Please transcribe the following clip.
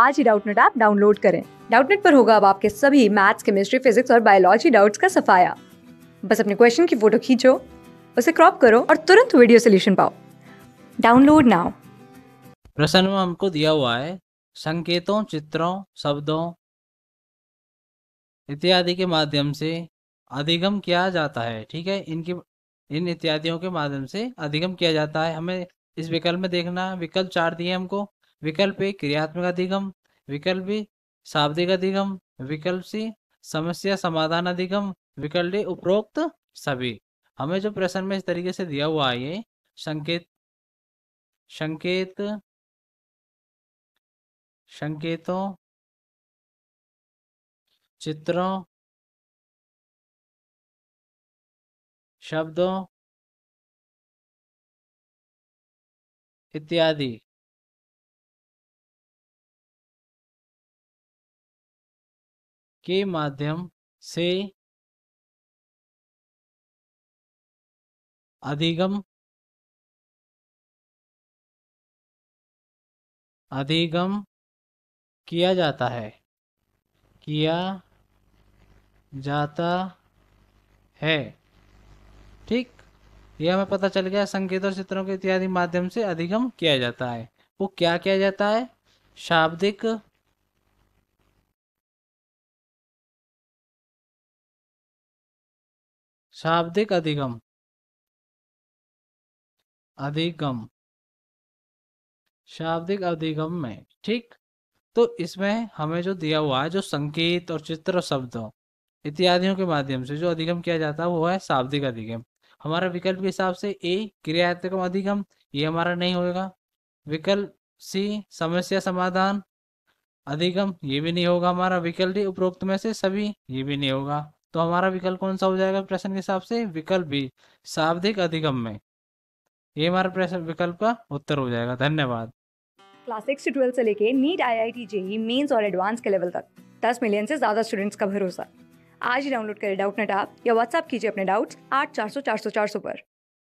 आज ही Doubtnut app download करें डाउटनेट पर होगा अब आपके सभी मैथ्स केमिस्ट्री फिजिक्स और बायोलॉजी डाउट्स का सफाया बस अपने क्वेश्चन की फोटो खींचो उसे क्रॉप करो और तुरंत वीडियो सोल्यूशन पाओ डाउनलोड नाउ प्रश्न में हमको दिया हुआ है संकेतों चित्रों शब्दों इत्यादि के माध्यम से अधिगम किया जाता है ठीक है इनकी इन इत्यादियों के माध्यम से अधिगम किया जाता है हमें इस विकल्प में देखना विकल्प चार दिए हमको विकल्प ए क्रियात्मक अधिगम विकल्प बी शाब्दिक अधिगम विकल्प सी समस्या समाधान अधिगम विकल्प डी उपरोक्त सभी हमें जो प्रश्न में इस तरीके से दिया हुआ है ये संकेत संकेत संकेतों चित्रों शब्दों इत्यादि के माध्यम से अधिगम अधिगम किया जाता है किया जाता है ठीक यह हमें पता चल गया संकेत और चित्रों के इत्यादि माध्यम से अधिगम किया जाता है वो क्या किया जाता है शाब्दिक शाब्दिक अधिगम अधिगम शाब्दिक अधिगम में ठीक तो इसमें हमें जो दिया हुआ है जो संकेत और चित्र और शब्दों इत्यादियों के माध्यम से जो अधिगम किया जाता है वो है शाब्दिक अधिगम हमारा विकल्प के हिसाब से ए क्रियात्मक अधिगम ये हमारा नहीं होगा विकल्प सी समस्या समाधान अधिगम ये भी नहीं होगा हमारा विकल्प उपरोक्त में से सभी ये भी नहीं होगा तो हमारा विकल्प कौन सा हो जाएगा प्रश्न के हिसाब से विकल्प बी शाब्दिक अधिगम में ये हमारा प्रश्न विकल्प का उत्तर हो जाएगा धन्यवाद क्लास सिक्स से ट्वेल्थ से लेके NEET I I T JEE mains और एडवांस के लेवल तक दस मिलियन से ज्यादा स्टूडेंट्स का भरोसा आज ही डाउनलोड करें डाउट नेट आप या व्हाट्सअप कीजिए अपने डाउट्स आठ चार सौ चार सौ चार सौ पर